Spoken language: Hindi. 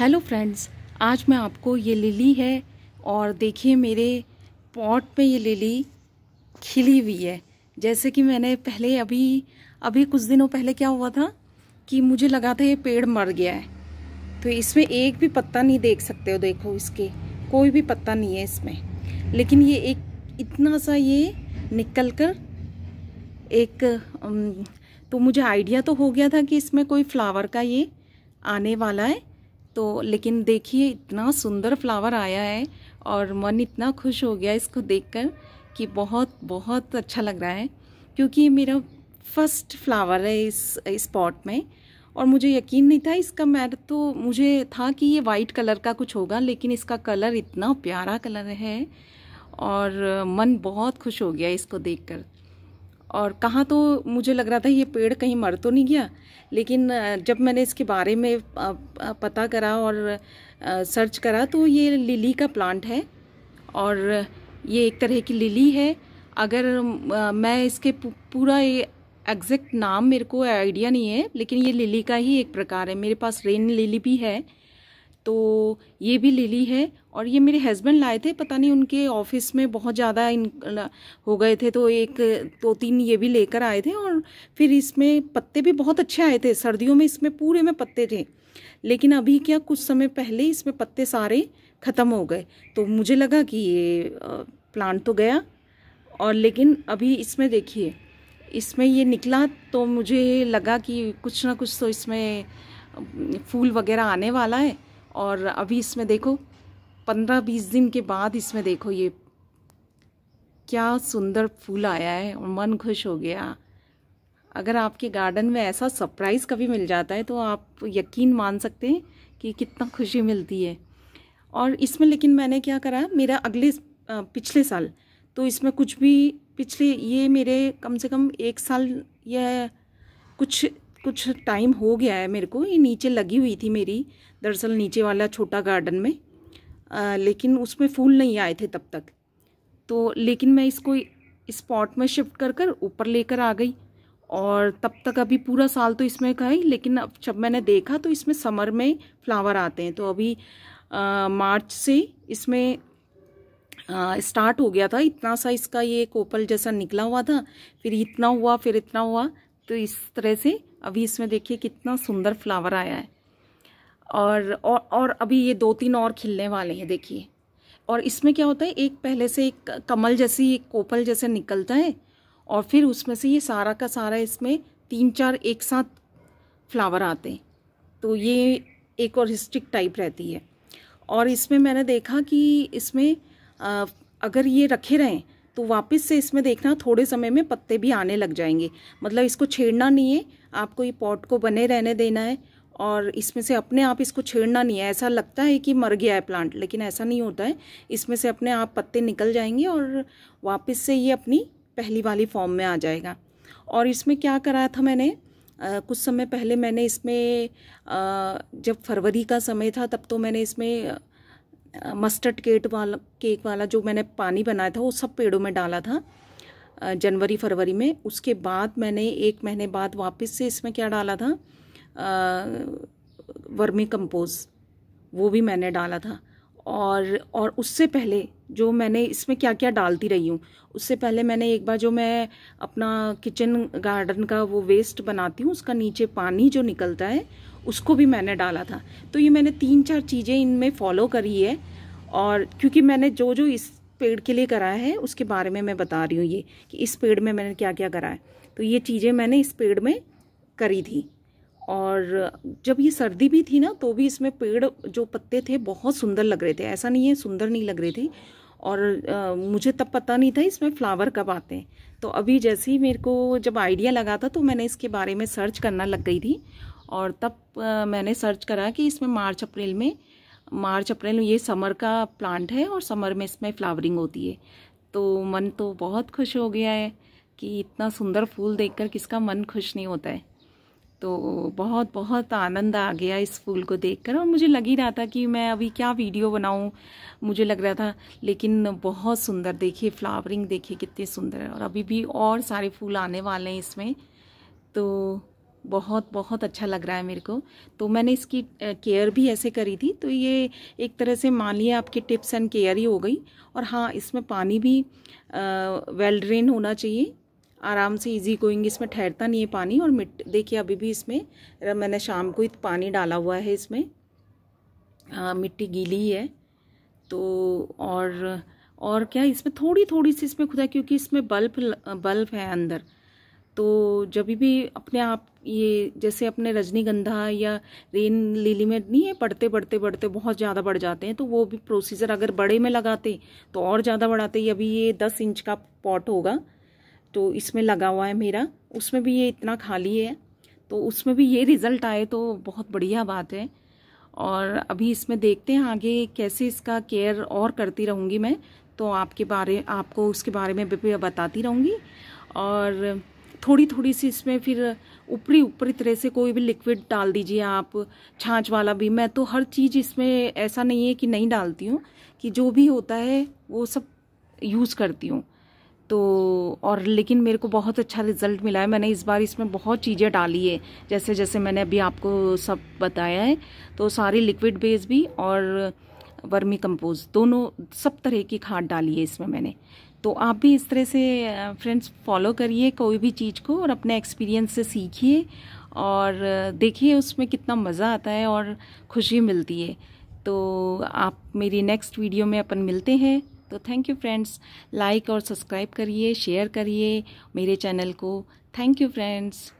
हेलो फ्रेंड्स आज मैं आपको ये लिली है और देखिए मेरे पॉट में ये लिली खिली हुई है जैसे कि मैंने पहले अभी अभी कुछ दिनों पहले क्या हुआ था कि मुझे लगा था ये पेड़ मर गया है तो इसमें एक भी पत्ता नहीं देख सकते हो देखो इसके कोई भी पत्ता नहीं है इसमें लेकिन ये एक इतना सा ये निकल कर एक तो मुझे आइडिया तो हो गया था कि इसमें कोई फ्लावर का ये आने वाला है तो लेकिन देखिए इतना सुंदर फ्लावर आया है और मन इतना खुश हो गया इसको देखकर कि बहुत बहुत अच्छा लग रहा है क्योंकि मेरा फर्स्ट फ्लावर है इस इस पॉट में और मुझे यकीन नहीं था इसका मैट तो मुझे था कि ये वाइट कलर का कुछ होगा लेकिन इसका कलर इतना प्यारा कलर है और मन बहुत खुश हो गया इसको देखकर और कहाँ तो मुझे लग रहा था ये पेड़ कहीं मर तो नहीं गया लेकिन जब मैंने इसके बारे में पता करा और सर्च करा तो ये लिली का प्लांट है और ये एक तरह की लिली है अगर मैं इसके पूरा एग्जैक्ट नाम मेरे को आइडिया नहीं है लेकिन ये लिली का ही एक प्रकार है मेरे पास रेन लिली भी है तो ये भी लिली है और ये मेरे हस्बैंड लाए थे पता नहीं उनके ऑफिस में बहुत ज़्यादा इन हो गए थे तो एक दो तीन ये भी लेकर आए थे और फिर इसमें पत्ते भी बहुत अच्छे आए थे सर्दियों में इसमें पूरे में पत्ते थे लेकिन अभी क्या कुछ समय पहले इसमें पत्ते सारे ख़त्म हो गए तो मुझे लगा कि ये प्लांट तो गया और लेकिन अभी इसमें देखिए इसमें ये निकला तो मुझे लगा कि कुछ ना कुछ तो इसमें फूल वगैरह आने वाला है और अभी इसमें देखो पंद्रह बीस दिन के बाद इसमें देखो ये क्या सुंदर फूल आया है और मन खुश हो गया अगर आपके गार्डन में ऐसा सरप्राइज़ कभी मिल जाता है तो आप यकीन मान सकते हैं कि कितना खुशी मिलती है और इसमें लेकिन मैंने क्या करा मेरा अगले पिछले साल तो इसमें कुछ भी पिछले ये मेरे कम से कम एक साल यह कुछ कुछ टाइम हो गया है मेरे को ये नीचे लगी हुई थी मेरी दरअसल नीचे वाला छोटा गार्डन में आ, लेकिन उसमें फूल नहीं आए थे तब तक तो लेकिन मैं इसको इस पॉट में शिफ्ट कर कर ऊपर लेकर आ गई और तब तक अभी पूरा साल तो इसमें का ही लेकिन अब जब मैंने देखा तो इसमें समर में फ्लावर आते हैं तो अभी आ, मार्च से इसमें स्टार्ट हो गया था इतना सा इसका ये कोपल जैसा निकला हुआ था फिर इतना हुआ फिर इतना हुआ तो इस तरह से अभी इसमें देखिए कितना सुंदर फ्लावर आया है और और और अभी ये दो तीन और खिलने वाले हैं देखिए और इसमें क्या होता है एक पहले से एक कमल जैसी एक कोपल जैसे निकलता है और फिर उसमें से ये सारा का सारा इसमें तीन चार एक साथ फ्लावर आते हैं तो ये एक और हिस्टिक टाइप रहती है और इसमें मैंने देखा कि इसमें अगर ये रखे रहें तो वापस से इसमें देखना थोड़े समय में पत्ते भी आने लग जाएंगे मतलब इसको छेड़ना नहीं है आपको ये पॉट को बने रहने देना है और इसमें से अपने आप इसको छेड़ना नहीं है ऐसा लगता है कि मर गया है प्लांट लेकिन ऐसा नहीं होता है इसमें से अपने आप पत्ते निकल जाएंगे और वापस से ये अपनी पहली वाली फॉर्म में आ जाएगा और इसमें क्या कराया था मैंने आ, कुछ समय पहले मैंने इसमें आ, जब फरवरी का समय था तब तो मैंने इसमें मस्टर्ड केट वाला केक वाला जो मैंने पानी बनाया था वो सब पेड़ों में डाला था जनवरी फरवरी में उसके बाद मैंने एक महीने बाद वापस से इसमें क्या डाला था वर्मी कंपोज वो भी मैंने डाला था और और उससे पहले जो मैंने इसमें क्या क्या डालती रही हूँ उससे पहले मैंने एक बार जो मैं अपना किचन गार्डन का वो वेस्ट बनाती हूँ उसका नीचे पानी जो निकलता है उसको भी मैंने डाला था तो ये मैंने तीन चार चीज़ें इनमें फॉलो करी है और क्योंकि मैंने जो जो इस पेड़ के लिए कराया है उसके बारे में मैं बता रही हूँ ये कि इस पेड़ में मैंने क्या क्या करा है तो ये चीज़ें मैंने इस पेड़ में करी थी और जब ये सर्दी भी थी ना तो भी इसमें पेड़ जो पत्ते थे बहुत सुंदर लग रहे थे ऐसा नहीं है सुंदर नहीं लग रहे थे और आ, मुझे तब पता नहीं था इसमें फ्लावर कब आते हैं तो अभी जैसे ही मेरे को जब आइडिया लगा था तो मैंने इसके बारे में सर्च करना लग गई थी और तब आ, मैंने सर्च करा कि इसमें मार्च अप्रैल में मार्च अप्रैल में ये समर का प्लांट है और समर में इसमें फ्लावरिंग होती है तो मन तो बहुत खुश हो गया है कि इतना सुंदर फूल देखकर किसका मन खुश नहीं होता है तो बहुत बहुत आनंद आ गया इस फूल को देखकर और मुझे लग ही रहा था कि मैं अभी क्या वीडियो बनाऊं मुझे लग रहा था लेकिन बहुत सुंदर देखिए फ्लावरिंग देखिए कितनी सुंदर है और अभी भी और सारे फूल आने वाले हैं इसमें तो बहुत बहुत अच्छा लग रहा है मेरे को तो मैंने इसकी केयर भी ऐसे करी थी तो ये एक तरह से मान लिया आपकी टिप्स एंड केयर ही हो गई और हाँ इसमें पानी भी वेल ड्रेन होना चाहिए आराम से इजी गोइंग इसमें ठहरता नहीं है पानी और मिट देखिए अभी भी इसमें मैंने शाम को ही पानी डाला हुआ है इसमें आ, मिट्टी गीली है तो और और क्या इसमें थोड़ी थोड़ी सी इसमें खुदा क्योंकि इसमें बल्ब बल्ब है अंदर तो जब भी अपने आप ये जैसे अपने रजनीगंधा या रेन लीली में नहीं है बढ़ते बढ़ते बढ़ते बहुत ज़्यादा बढ़ जाते हैं तो वो भी प्रोसीजर अगर बड़े में लगाते तो और ज़्यादा बढ़ाते अभी ये दस इंच का पॉट होगा तो इसमें लगा हुआ है मेरा उसमें भी ये इतना खाली है तो उसमें भी ये रिज़ल्ट आए तो बहुत बढ़िया बात है और अभी इसमें देखते हैं आगे कैसे इसका केयर और करती रहूँगी मैं तो आपके बारे आपको उसके बारे में भी बताती रहूँगी और थोड़ी थोड़ी सी इसमें फिर ऊपरी ऊपरी तरह से कोई भी लिक्विड डाल दीजिए आप छाछ वाला भी मैं तो हर चीज़ इसमें ऐसा नहीं है कि नहीं डालती हूँ कि जो भी होता है वो सब यूज़ करती हूँ तो और लेकिन मेरे को बहुत अच्छा रिज़ल्ट मिला है मैंने इस बार इसमें बहुत चीज़ें डाली है जैसे जैसे मैंने अभी आपको सब बताया है तो सारी लिक्विड बेस भी और वर्मी कंपोज दोनों सब तरह की खाद डाली है इसमें मैंने तो आप भी इस तरह से फ्रेंड्स फॉलो करिए कोई भी चीज़ को और अपने एक्सपीरियंस से सीखिए और देखिए उसमें कितना मज़ा आता है और खुशी मिलती है तो आप मेरी नेक्स्ट वीडियो में अपन मिलते हैं तो थैंक यू फ्रेंड्स लाइक और सब्सक्राइब करिए शेयर करिए मेरे चैनल को थैंक यू फ्रेंड्स